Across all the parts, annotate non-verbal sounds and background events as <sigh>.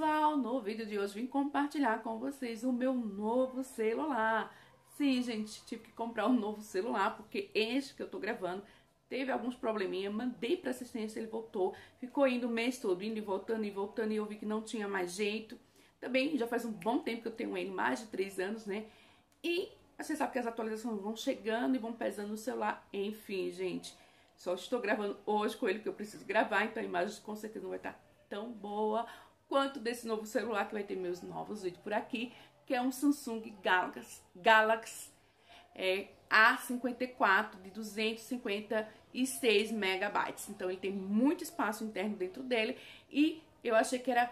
pessoal, no vídeo de hoje vim compartilhar com vocês o meu novo celular. Sim, gente, tive que comprar um novo celular porque este que eu tô gravando teve alguns probleminhas, mandei pra assistência, ele voltou, ficou indo o mês todo, indo e voltando e voltando e eu vi que não tinha mais jeito. Também já faz um bom tempo que eu tenho ele, mais de três anos, né? E você sabe que as atualizações vão chegando e vão pesando no celular, enfim, gente. Só estou gravando hoje com ele porque eu preciso gravar, então a imagem com certeza não vai estar tá tão boa quanto desse novo celular que vai ter meus novos vídeos por aqui, que é um Samsung Galaxy, Galaxy é, A54 de 256 megabytes. Então ele tem muito espaço interno dentro dele e eu achei que era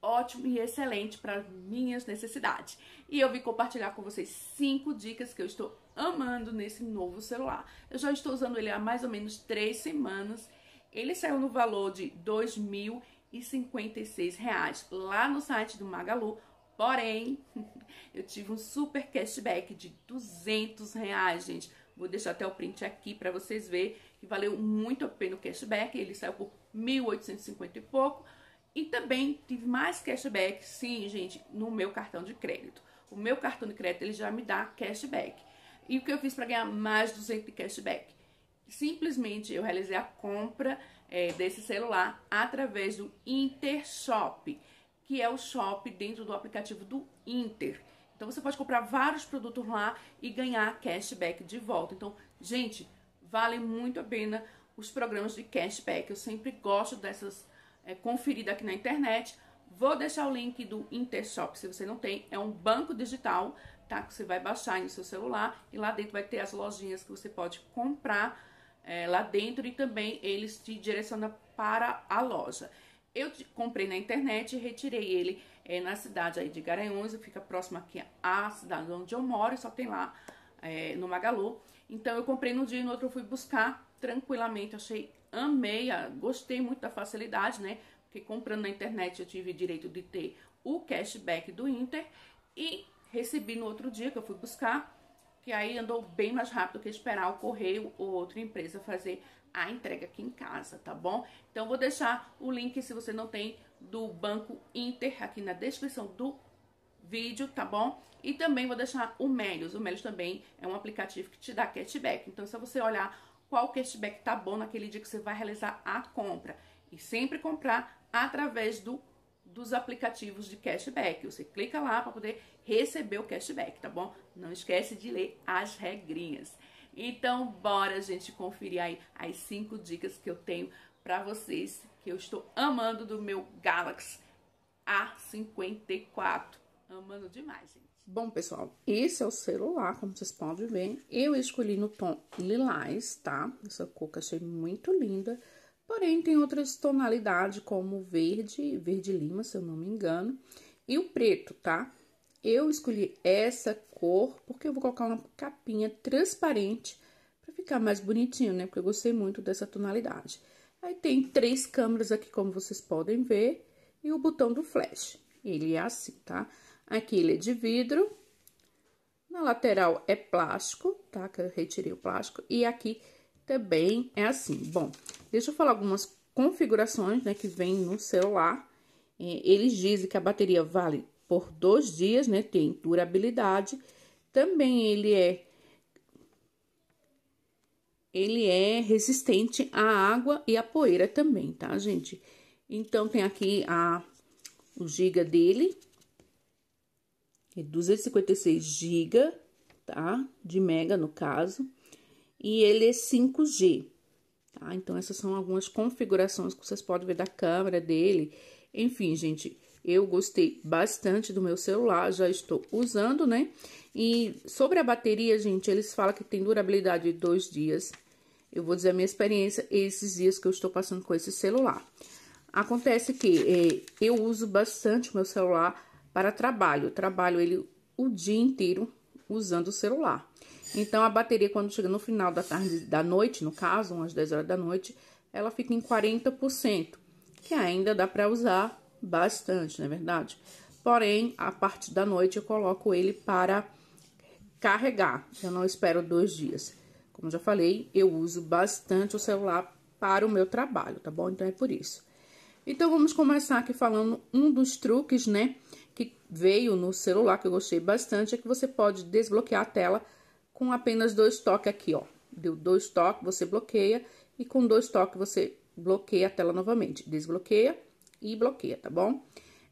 ótimo e excelente para minhas necessidades. E eu vim compartilhar com vocês cinco dicas que eu estou amando nesse novo celular. Eu já estou usando ele há mais ou menos três semanas. Ele saiu no valor de 2 mil e 56 reais lá no site do Magalu. Porém, <laughs> eu tive um super cashback de 200 reais, gente. Vou deixar até o print aqui para vocês verem que valeu muito a pena o cashback. Ele saiu por 1.850 e pouco. E também tive mais cashback, sim, gente, no meu cartão de crédito. O meu cartão de crédito ele já me dá cashback. E o que eu fiz para ganhar mais 200 de cashback? simplesmente eu realizei a compra é, desse celular através do Intershop, que é o shop dentro do aplicativo do Inter. Então você pode comprar vários produtos lá e ganhar cashback de volta. Então, gente, vale muito a pena os programas de cashback. Eu sempre gosto dessas é, conferidas aqui na internet. Vou deixar o link do Intershop, se você não tem, é um banco digital, tá? Que você vai baixar no seu celular e lá dentro vai ter as lojinhas que você pode comprar é, lá dentro e também eles te direcionam para a loja. Eu comprei na internet, retirei ele é, na cidade aí de Garanhuns, fica próximo aqui à cidade onde eu moro, só tem lá é, no Magalu. Então eu comprei no dia e no outro eu fui buscar tranquilamente, achei, amei, gostei muito da facilidade, né? Porque comprando na internet eu tive direito de ter o cashback do Inter e recebi no outro dia que eu fui buscar que aí andou bem mais rápido que esperar o correio ou outra empresa fazer a entrega aqui em casa, tá bom? Então vou deixar o link, se você não tem, do Banco Inter aqui na descrição do vídeo, tá bom? E também vou deixar o Melios. O Melios também é um aplicativo que te dá cashback. Então, se você olhar qual cashback tá bom naquele dia que você vai realizar a compra e sempre comprar através do dos aplicativos de cashback. Você clica lá para poder receber o cashback, tá bom? Não esquece de ler as regrinhas. Então, bora, gente, conferir aí as cinco dicas que eu tenho para vocês que eu estou amando do meu Galaxy A54. Amando demais, gente. Bom, pessoal, esse é o celular, como vocês podem ver. Eu escolhi no tom lilás, tá? Essa cor que achei muito linda. Porém, tem outras tonalidades, como verde, verde lima, se eu não me engano, e o preto, tá? Eu escolhi essa cor porque eu vou colocar uma capinha transparente para ficar mais bonitinho, né? Porque eu gostei muito dessa tonalidade. Aí tem três câmeras aqui, como vocês podem ver, e o botão do flash. Ele é assim, tá? Aqui ele é de vidro, na lateral é plástico, tá? Que eu retirei o plástico, e aqui também é assim. Bom, Deixa eu falar algumas configurações, né, que vem no celular. É, eles dizem que a bateria vale por dois dias, né, tem durabilidade. Também ele é ele é resistente à água e à poeira também, tá, gente? Então, tem aqui a, o giga dele, é 256 giga, tá? De mega, no caso. E ele é 5G. Tá? Então, essas são algumas configurações que vocês podem ver da câmera dele. Enfim, gente, eu gostei bastante do meu celular, já estou usando, né? E sobre a bateria, gente, eles falam que tem durabilidade de dois dias. Eu vou dizer a minha experiência esses dias que eu estou passando com esse celular. Acontece que é, eu uso bastante o meu celular para trabalho. Eu trabalho ele o dia inteiro usando o celular. Então a bateria, quando chega no final da tarde, da noite, no caso, umas 10 horas da noite, ela fica em 40%, que ainda dá para usar bastante, não é verdade? Porém, a parte da noite eu coloco ele para carregar. Eu não espero dois dias. Como já falei, eu uso bastante o celular para o meu trabalho, tá bom? Então é por isso. Então vamos começar aqui falando um dos truques, né, que veio no celular que eu gostei bastante, é que você pode desbloquear a tela com apenas dois toques aqui, ó. Deu dois toques, você bloqueia, e com dois toques você bloqueia a tela novamente. Desbloqueia e bloqueia, tá bom?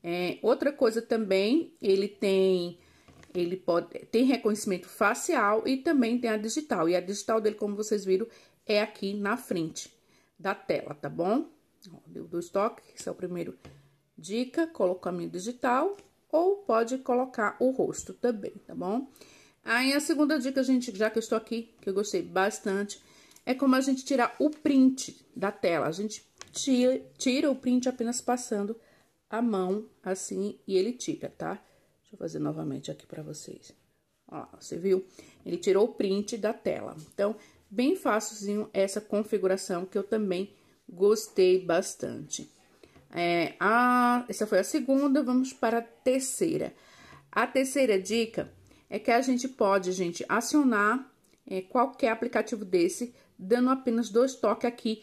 É, outra coisa também, ele tem ele pode tem reconhecimento facial e também tem a digital. E a digital dele, como vocês viram, é aqui na frente da tela, tá bom? Ó, deu dois toques, esse é o primeiro dica, coloca a minha digital ou pode colocar o rosto também, tá bom? Aí a segunda dica, gente, já que eu estou aqui, que eu gostei bastante, é como a gente tirar o print da tela. A gente tira, tira o print apenas passando a mão assim e ele tira, tá? Deixa eu fazer novamente aqui para vocês. Ó, você viu? Ele tirou o print da tela. Então, bem fácilzinho essa configuração que eu também gostei bastante. É, a, essa foi a segunda, vamos para a terceira. A terceira dica é que a gente pode, gente, acionar é, qualquer aplicativo desse, dando apenas dois toques aqui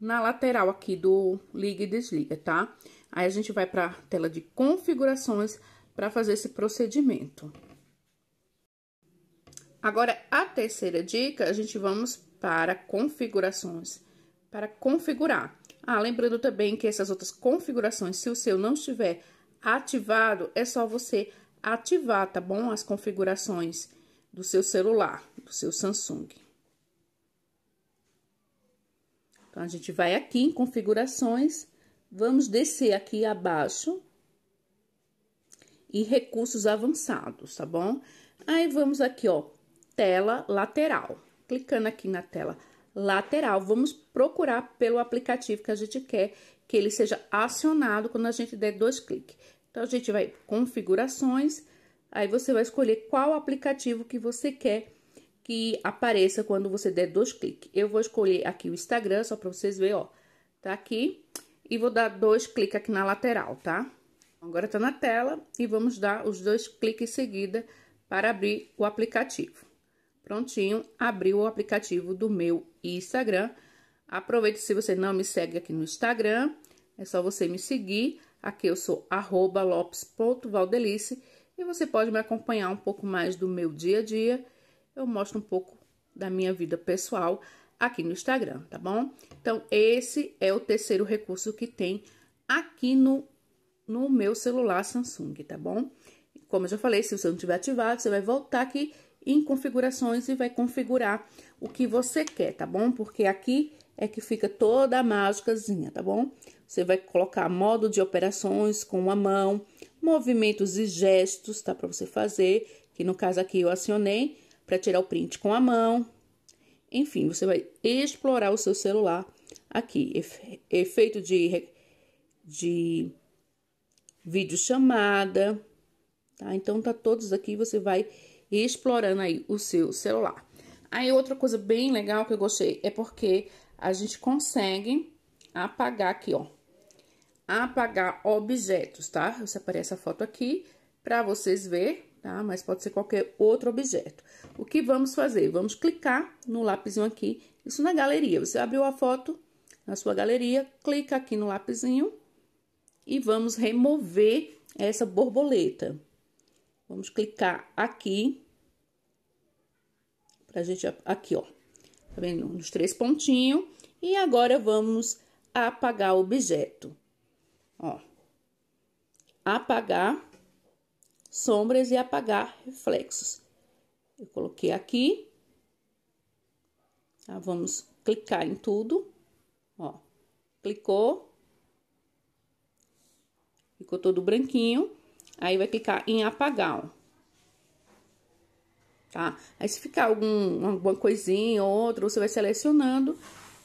na lateral aqui do liga e desliga, tá? Aí a gente vai para a tela de configurações para fazer esse procedimento. Agora, a terceira dica, a gente vamos para configurações, para configurar. Ah, lembrando também que essas outras configurações, se o seu não estiver ativado, é só você ativar, tá bom? As configurações do seu celular, do seu Samsung. Então, a gente vai aqui em configurações, vamos descer aqui abaixo e recursos avançados, tá bom? Aí vamos aqui, ó, tela lateral. Clicando aqui na tela lateral, vamos procurar pelo aplicativo que a gente quer que ele seja acionado quando a gente der dois cliques. Então, a gente vai configurações, aí você vai escolher qual aplicativo que você quer que apareça quando você der dois cliques. Eu vou escolher aqui o Instagram, só para vocês verem, ó, tá aqui. E vou dar dois cliques aqui na lateral, tá? Agora tá na tela e vamos dar os dois cliques em seguida para abrir o aplicativo. Prontinho, abriu o aplicativo do meu Instagram. Aproveite se você não me segue aqui no Instagram, é só você me seguir. Aqui eu sou arroba lopes.valdelice e você pode me acompanhar um pouco mais do meu dia a dia. Eu mostro um pouco da minha vida pessoal aqui no Instagram, tá bom? Então, esse é o terceiro recurso que tem aqui no, no meu celular Samsung, tá bom? Como eu já falei, se você não tiver ativado, você vai voltar aqui em configurações e vai configurar o que você quer, tá bom? Porque aqui é que fica toda a mágicazinha, tá bom? Você vai colocar modo de operações com a mão, movimentos e gestos, tá? Para você fazer, que no caso aqui eu acionei para tirar o print com a mão. Enfim, você vai explorar o seu celular aqui. efeito de, de videochamada, tá? Então, tá todos aqui, você vai explorando aí o seu celular. Aí, outra coisa bem legal que eu gostei é porque a gente consegue apagar aqui, ó. Apagar objetos, tá? Eu separei essa foto aqui para vocês ver, tá? Mas pode ser qualquer outro objeto. O que vamos fazer? Vamos clicar no lápisinho aqui, isso na galeria. Você abriu a foto na sua galeria, clica aqui no lápisinho e vamos remover essa borboleta. Vamos clicar aqui pra gente aqui, ó vendo? Nos três pontinhos. E agora vamos apagar o objeto. Ó. Apagar sombras e apagar reflexos. Eu coloquei aqui. Tá? Vamos clicar em tudo. Ó. Clicou. Ficou todo branquinho. Aí vai clicar em apagar, ó tá? Aí se ficar algum, alguma coisinha ou outra, você vai selecionando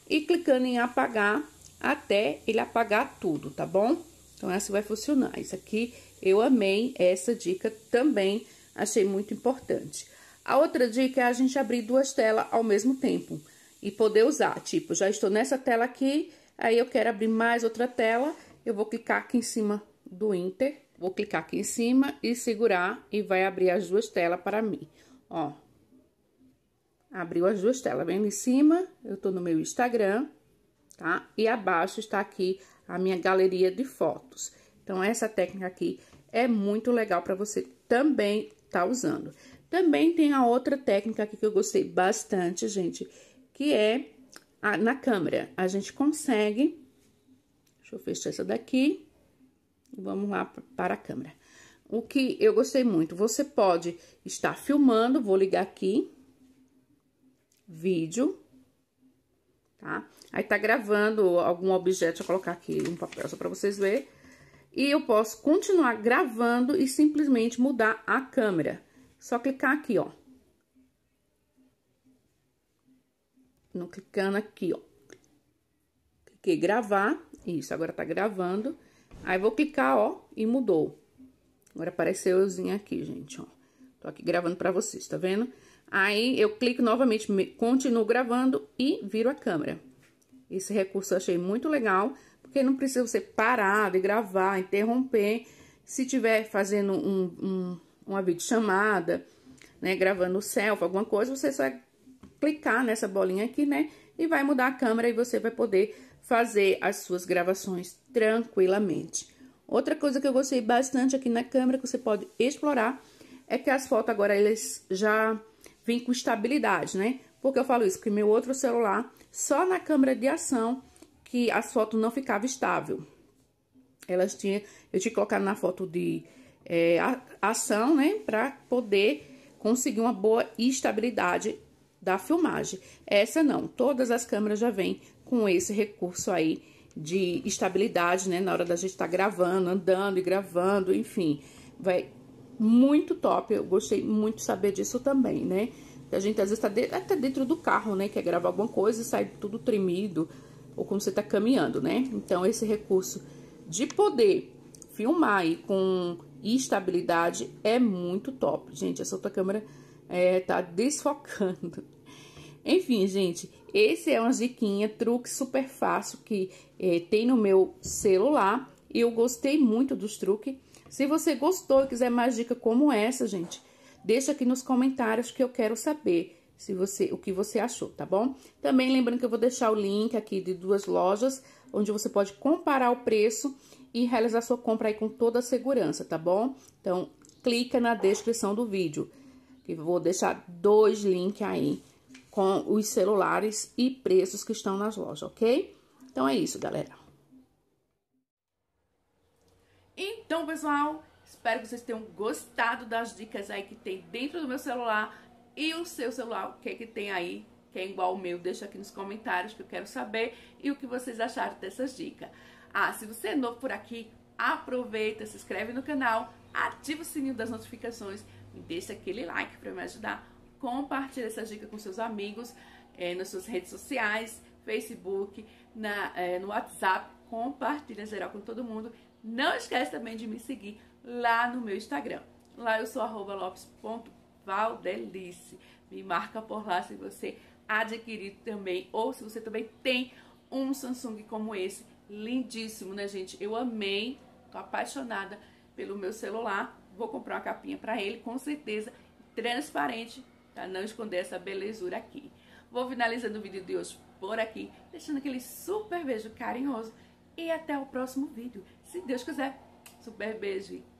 e clicando em apagar até ele apagar tudo, tá bom? Então, essa assim vai funcionar. Isso aqui eu amei essa dica também, achei muito importante. A outra dica é a gente abrir duas telas ao mesmo tempo e poder usar. Tipo, já estou nessa tela aqui, aí eu quero abrir mais outra tela, eu vou clicar aqui em cima do Enter, vou clicar aqui em cima e segurar e vai abrir as duas telas para mim. Ó. Abriu as duas telas. Vendo em cima, eu tô no meu Instagram, tá? E abaixo está aqui a minha galeria de fotos. Então, essa técnica aqui é muito legal para você também tá usando. Também tem a outra técnica aqui que eu gostei bastante, gente, que é a, na câmera. A gente consegue... Deixa eu fechar essa daqui. Vamos lá para a câmera o que eu gostei muito, você pode estar filmando, vou ligar aqui, vídeo, tá? Aí tá gravando algum objeto, deixa eu colocar aqui um papel só pra vocês verem. E eu posso continuar gravando e simplesmente mudar a câmera. Só clicar aqui, ó. No clicando aqui, ó. Cliquei gravar, isso, agora tá gravando. Aí vou clicar, ó, e mudou. Agora apareceu euzinho aqui, gente, ó. Tô aqui gravando pra vocês, tá vendo? Aí, eu clico novamente, continuo gravando e viro a câmera. Esse recurso eu achei muito legal, porque não precisa você parar de gravar, interromper. Se tiver fazendo um, um, uma videochamada, né, gravando selfie, alguma coisa, você só clicar nessa bolinha aqui, né, e vai mudar a câmera e você vai poder fazer as suas gravações tranquilamente. Outra coisa que eu gostei bastante aqui na câmera, que você pode explorar, é que as fotos agora elas já vêm com estabilidade, né? Porque eu falo isso, porque meu outro celular, só na câmera de ação, que as fotos não ficavam estável. Elas tinham, eu tinha colocado na foto de é, ação, né? Pra poder conseguir uma boa estabilidade da filmagem. Essa não, todas as câmeras já vêm com esse recurso aí de estabilidade, né? Na hora da gente estar tá gravando, andando e gravando, enfim. Vai muito top, eu gostei muito de saber disso também, né? A gente às vezes tá de... até dentro do carro, né? Quer gravar alguma coisa e sai tudo tremido, ou como você tá caminhando, né? Então, esse recurso de poder filmar aí com estabilidade é muito top. Gente, essa outra câmera é, tá desfocando. Enfim, gente, esse é uma ziquinha, truque super fácil que eh, tem no meu celular. E eu gostei muito dos truques. Se você gostou e quiser mais dica como essa, gente, deixa aqui nos comentários que eu quero saber se você, o que você achou, tá bom? Também lembrando que eu vou deixar o link aqui de duas lojas onde você pode comparar o preço e realizar sua compra aí com toda a segurança, tá bom? Então, clica na descrição do vídeo, que vou deixar dois links aí com os celulares e preços que estão nas lojas, ok? Então é isso, galera. Então, pessoal, espero que vocês tenham gostado das dicas aí que tem dentro do meu celular e o seu celular, o que é que tem aí, que é igual o meu, deixa aqui nos comentários que eu quero saber e o que vocês acharam dessas dicas. Ah, se você é novo por aqui, aproveita, se inscreve no canal, ativa o sininho das notificações e deixa aquele like para me ajudar compartilhe essa dica com seus amigos é, nas suas redes sociais, Facebook, na, é, no WhatsApp. Compartilha geral com todo mundo. Não esquece também de me seguir lá no meu Instagram. Lá eu sou arroba lopes.valdelice. Me marca por lá se você adquirir também ou se você também tem um Samsung como esse. Lindíssimo, né, gente? Eu amei, tô apaixonada pelo meu celular. Vou comprar uma capinha para ele, com certeza, transparente Tá? Não esconder essa belezura aqui. Vou finalizando o vídeo de hoje por aqui, deixando aquele super beijo carinhoso. E até o próximo vídeo. Se Deus quiser, super beijo